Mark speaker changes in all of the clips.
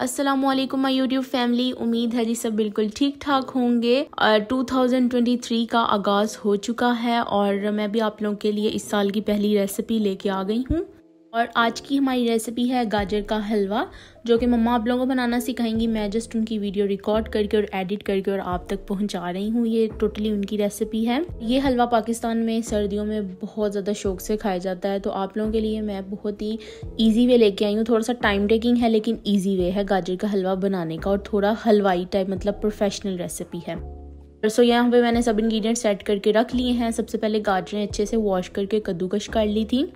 Speaker 1: अस्सलाम वालेकुम my YouTube family उम्मीद है जी सब बिल्कुल ठीक ठाक होंगे और 2023 का आगाज़ हो चुका है और मैं भी आप लोगों के लिए इस साल की पहली रेसिपी लेके आ गई हूँ और आज की हमारी रेसिपी है गाजर का हलवा जो कि मम्मा आप लोगों को बनाना सिखाएंगी मैं जस्ट उनकी वीडियो रिकॉर्ड करके और एडिट करके और आप तक पहुंचा रही हूँ ये टोटली उनकी रेसिपी है ये हलवा पाकिस्तान में सर्दियों में बहुत ज़्यादा शौक से खाया जाता है तो आप लोगों के लिए मैं बहुत ही ईजी वे लेके आई हूँ थोड़ा सा टाइम टेकिंग है लेकिन ईजी वे है गाजर का हलवा बनाने का और थोड़ा हलवाई टाइप मतलब प्रोफेशनल रेसिपी है सो यहाँ पे मैंने सब इंग्रीडियंट सेट करके रख लिए हैं सबसे पहले गाजरें अच्छे से वॉश करके कद्दूकश कर ली थी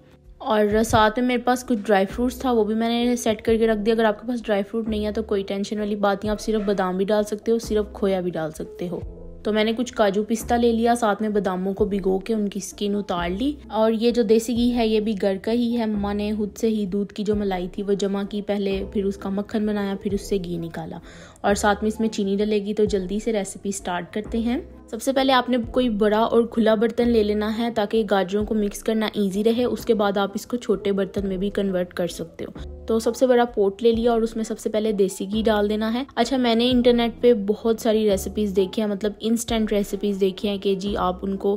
Speaker 1: और साथ में मेरे पास कुछ ड्राई फ्रूट्स था वो भी मैंने सेट करके रख दिया अगर आपके पास ड्राई फ्रूट नहीं है तो कोई टेंशन वाली बात नहीं आप सिर्फ बादाम भी डाल सकते हो सिर्फ खोया भी डाल सकते हो तो मैंने कुछ काजू पिस्ता ले लिया साथ में बादामों को भिगो के उनकी स्किन उतार ली और ये जो देसी घी है ये भी घर का ही है मम्मा ने खुद से ही दूध की जो मलाई थी वो जमा की पहले फिर उसका मक्खन बनाया फिर उससे घी निकाला और साथ में इसमें चीनी डलेगी तो जल्दी से रेसिपी स्टार्ट करते हैं सबसे पहले आपने कोई बड़ा और खुला बर्तन ले लेना है ताकि गाजरों को मिक्स करना इजी रहे उसके बाद आप इसको छोटे बर्तन में भी कन्वर्ट कर सकते हो तो सबसे बड़ा पोट ले लिया और उसमें सबसे पहले देसी घी डाल देना है अच्छा मैंने इंटरनेट पे बहुत सारी रेसिपीज़ देखी हैं मतलब इंस्टेंट रेसिपीज़ देखी हैं कि जी आप उनको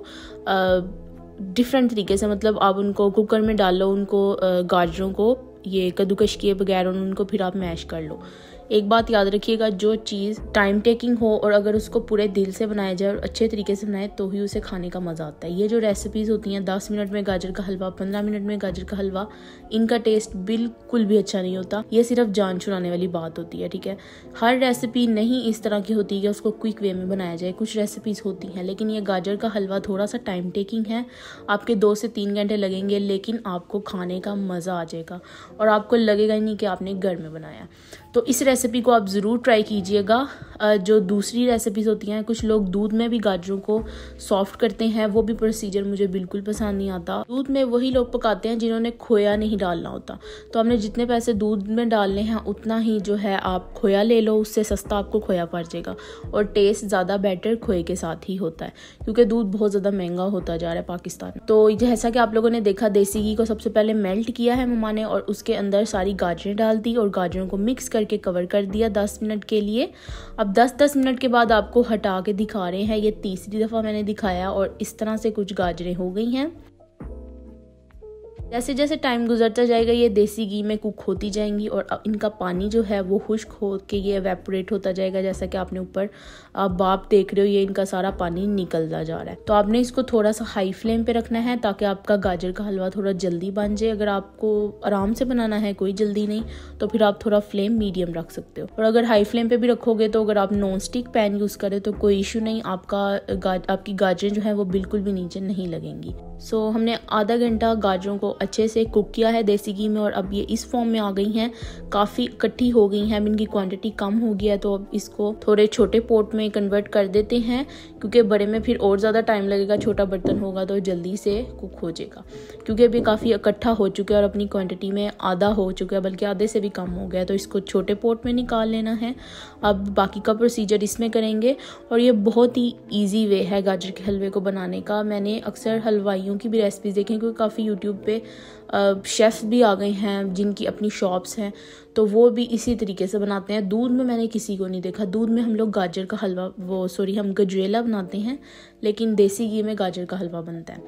Speaker 1: डिफरेंट तरीके से मतलब आप उनको कुकर में डालो उनको गाजरों को ये कद्दूकश किए बगैर उनको फिर आप मैश कर लो एक बात याद रखिएगा जो चीज़ टाइम टेकिंग हो और अगर उसको पूरे दिल से बनाया जाए और अच्छे तरीके से बनाए तो ही उसे खाने का मज़ा आता है ये जो रेसिपीज़ होती हैं दस मिनट में गाजर का हलवा पंद्रह मिनट में गाजर का हलवा इनका टेस्ट बिल्कुल भी अच्छा नहीं होता ये सिर्फ जान छुड़ाने वाली बात होती है ठीक है हर रेसिपी नहीं इस तरह की होती है उसको क्विक वे में बनाया जाए कुछ रेसिपीज़ होती हैं लेकिन ये गाजर का हलवा थोड़ा सा टाइम टेकिंग है आपके दो से तीन घंटे लगेंगे लेकिन आपको खाने का मज़ा आ जाएगा और आपको लगेगा ही नहीं कि आपने घर में बनाया तो इस रेसिपी को आप ज़रूर ट्राई कीजिएगा जो दूसरी रेसिपीज़ होती हैं कुछ लोग दूध में भी गाजरों को सॉफ्ट करते हैं वो भी प्रोसीजर मुझे बिल्कुल पसंद नहीं आता दूध में वही लोग पकाते हैं जिन्होंने खोया नहीं डालना होता तो हमने जितने पैसे दूध में डालने हैं उतना ही जो है आप खोया ले लो उससे सस्ता आपको खोया पड़ जाएगा और टेस्ट ज़्यादा बेटर खोए के साथ ही होता है क्योंकि दूध बहुत ज़्यादा महंगा होता जा रहा है पाकिस्तान तो जैसा कि आप लोगों ने देखा देसी घी को सबसे पहले मेल्ट किया है ममा ने और उसके अंदर सारी गाजरें डाल दी और गाजरों को मिक्स करके कवर कवर कर दिया दस मिनट के लिए अब दस दस मिनट के बाद आपको हटा के दिखा रहे हैं ये तीसरी दफ़ा मैंने दिखाया और इस तरह से कुछ गाजरें हो गई हैं जैसे जैसे टाइम गुजरता जाएगा ये देसी घी में कुक होती जाएंगी और इनका पानी जो है वो खुश्क हो के ये एवेपोरेट होता जाएगा जैसा कि आपने ऊपर बाप देख रहे हो ये इनका सारा पानी निकलता जा रहा है तो आपने इसको थोड़ा सा हाई फ्लेम पे रखना है ताकि आपका गाजर का हलवा थोड़ा जल्दी बन जाए अगर आपको आराम से बनाना है कोई जल्दी नहीं तो फिर आप थोड़ा फ्लेम मीडियम रख सकते हो और अगर हाई फ्लेम पे भी रखोगे तो अगर आप नॉन स्टिक पैन यूज़ करें तो कोई इशू नहीं आपका आपकी गाजरें जो है वो बिल्कुल भी नीचे नहीं लगेंगी सो हमने आधा घंटा गाजरों को अच्छे से कुक किया है देसी घी में और अब ये इस फॉर्म में आ गई हैं काफ़ी इकट्ठी हो गई हैं अब इनकी क्वांटिटी कम हो गया है तो अब इसको थोड़े छोटे पोट में कन्वर्ट कर देते हैं क्योंकि बड़े में फिर और ज़्यादा टाइम लगेगा छोटा बर्तन होगा तो जल्दी से कुक हो जाएगा क्योंकि अभी काफ़ी इकट्ठा हो चुका है और अपनी क्वान्टिटी में आधा हो चुका है बल्कि आधे से भी कम हो गया तो इसको छोटे पोट में निकाल लेना है अब बाकी का प्रोसीजर इसमें करेंगे और ये बहुत ही ईजी वे है गाजर के हलवे को बनाने का मैंने अक्सर हलवाइयों की भी रेसिपीज़ देखी क्योंकि काफ़ी यूट्यूब पे शेफ़ भी आ गए हैं जिनकी अपनी शॉप्स हैं तो वो भी इसी तरीके से बनाते हैं दूध में मैंने किसी को नहीं देखा दूध में हम लोग गाजर का हलवा वो सॉरी हम गजरेला बनाते हैं लेकिन देसी घी में गाजर का हलवा बनता है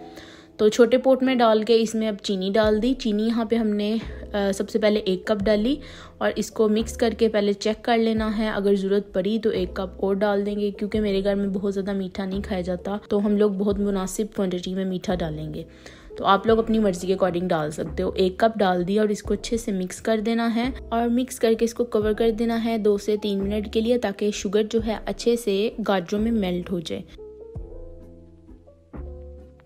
Speaker 1: तो छोटे पोट में डाल के इसमें अब चीनी डाल दी चीनी यहाँ पे हमने आ, सबसे पहले एक कप डाली और इसको मिक्स करके पहले चेक कर लेना है अगर ज़रूरत पड़ी तो एक कप और डाल देंगे क्योंकि मेरे घर में बहुत ज़्यादा मीठा नहीं खाया जाता तो हम लोग बहुत मुनासिब क्वान्टिटी में मीठा डालेंगे तो आप लोग अपनी मर्जी के अकॉर्डिंग डाल सकते हो एक कप डाल दिया और इसको अच्छे से मिक्स कर देना है और मिक्स करके इसको कवर कर देना है दो से तीन मिनट के लिए ताकि शुगर जो है अच्छे से गाजरों में मेल्ट हो जाए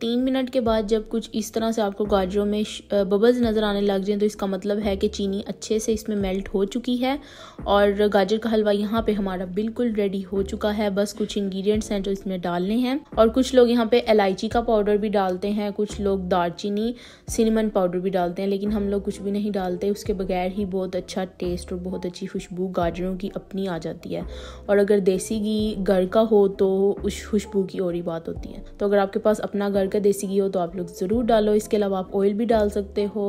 Speaker 1: तीन मिनट के बाद जब कुछ इस तरह से आपको गाजरों में बबल्स नज़र आने लग जाएँ तो इसका मतलब है कि चीनी अच्छे से इसमें मेल्ट हो चुकी है और गाजर का हलवा यहाँ पे हमारा बिल्कुल रेडी हो चुका है बस कुछ इंग्रेडिएंट्स हैं जो इसमें डालने हैं और कुछ लोग यहाँ पे इलायची का पाउडर भी डालते हैं कुछ लोग दालचीनी सिनेमन पाउडर भी डालते हैं लेकिन हम लोग कुछ भी नहीं डालते उसके बगैर ही बहुत अच्छा टेस्ट और बहुत अच्छी खुशबू गाजरों की अपनी आ जाती है और अगर देसी घी घर का हो तो उस खुशबू की और ही बात होती है तो अगर आपके पास अपना घर का देसी घी हो तो आप लोग ज़रूर डालो इसके अलावा आप ऑयल भी डाल सकते हो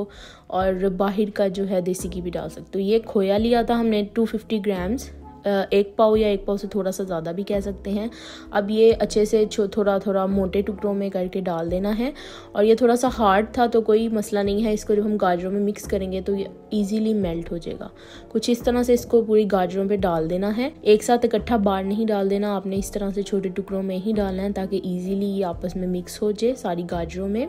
Speaker 1: और बाहर का जो है देसी घी भी डाल सकते हो ये खोया लिया था हमने 250 ग्राम्स एक पाव या एक पाव से थोड़ा सा ज़्यादा भी कह सकते हैं अब ये अच्छे से थोड़ा थोड़ा मोटे टुकड़ों में करके डाल देना है और ये थोड़ा सा हार्ड था तो कोई मसला नहीं है इसको जब हम गाजरों में मिक्स करेंगे तो ये ईजीली मेल्ट हो जाएगा कुछ इस तरह से इसको पूरी गाजरों पर डाल देना है एक साथ इकट्ठा बाढ़ नहीं डाल देना आपने इस तरह से छोटे टुकड़ों में ही डालना है ताकि ईजीली ये आपस में मिक्स हो जाए सारी गाजरों में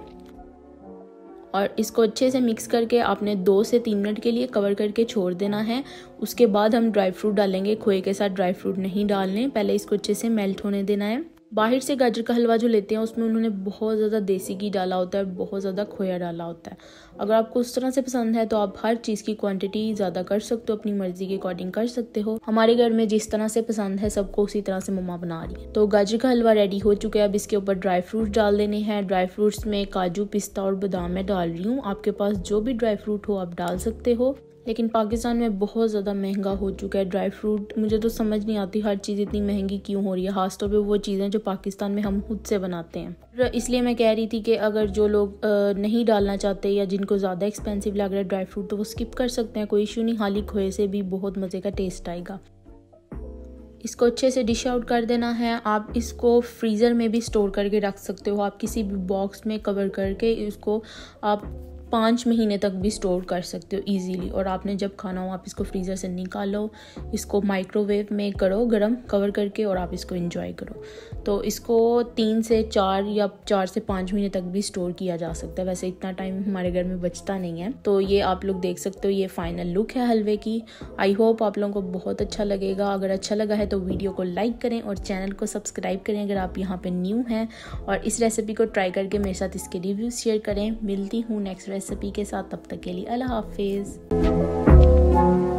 Speaker 1: और इसको अच्छे से मिक्स करके आपने दो से तीन मिनट के लिए कवर करके छोड़ देना है उसके बाद हम ड्राई फ्रूट डालेंगे खोए के साथ ड्राई फ्रूट नहीं डालने पहले इसको अच्छे से मेल्ट होने देना है बाहर से गाजर का हलवा जो लेते हैं उसमें उन्होंने बहुत ज़्यादा देसी घी डाला होता है बहुत ज़्यादा खोया डाला होता है अगर आपको उस तरह से पसंद है तो आप हर चीज़ की क्वांटिटी ज़्यादा कर सकते हो अपनी मर्जी के अकॉर्डिंग कर सकते हो हमारे घर में जिस तरह से पसंद है सबको उसी तरह से ममा बना रही है तो गाजर का हलवा रेडी हो चुका है अब इसके ऊपर ड्राई फ्रूट डाल देने हैं ड्राई फ्रूट्स में काजू पिस्ता और बादाम मैं डाल रही हूँ आपके पास जो भी ड्राई फ्रूट हो आप डाल सकते हो लेकिन पाकिस्तान में बहुत ज़्यादा महंगा हो चुका है ड्राई फ्रूट मुझे तो समझ नहीं आती हर चीज़ इतनी महंगी क्यों हो रही है खासतौर पर वो चीज़ें जो पाकिस्तान में हम खुद से बनाते हैं इसलिए मैं कह रही थी कि अगर जो लोग नहीं डालना चाहते या जिनको ज़्यादा एक्सपेंसिव लग रहा है ड्राई फ्रूट तो वो स्किप कर सकते हैं कोई इशू नहीं खाली खोए से भी बहुत मज़े का टेस्ट आएगा इसको अच्छे से डिश आउट कर देना है आप इसको फ्रीज़र में भी स्टोर करके रख सकते हो आप किसी भी बॉक्स में कवर करके इसको आप पाँच महीने तक भी स्टोर कर सकते हो ईजीली और आपने जब खाना हो आप इसको फ्रीज़र से निकालो इसको माइक्रोवेव में करो गर्म कवर करके और आप इसको इंजॉय करो तो इसको तीन से चार या चार से पाँच महीने तक भी स्टोर किया जा सकता है वैसे इतना टाइम हमारे घर में बचता नहीं है तो ये आप लोग देख सकते हो ये फाइनल लुक है हलवे की आई होप आप लोगों को बहुत अच्छा लगेगा अगर अच्छा लगा है तो वीडियो को लाइक करें और चैनल को सब्सक्राइब करें अगर आप यहाँ पर न्यू हैं और इस रेसिपी को ट्राई करके मेरे साथ इसके रिव्यूज़ शेयर करें मिलती हूँ नेक्स्ट रेसिपी के साथ तब तक के लिए अल्लाह हाफिज़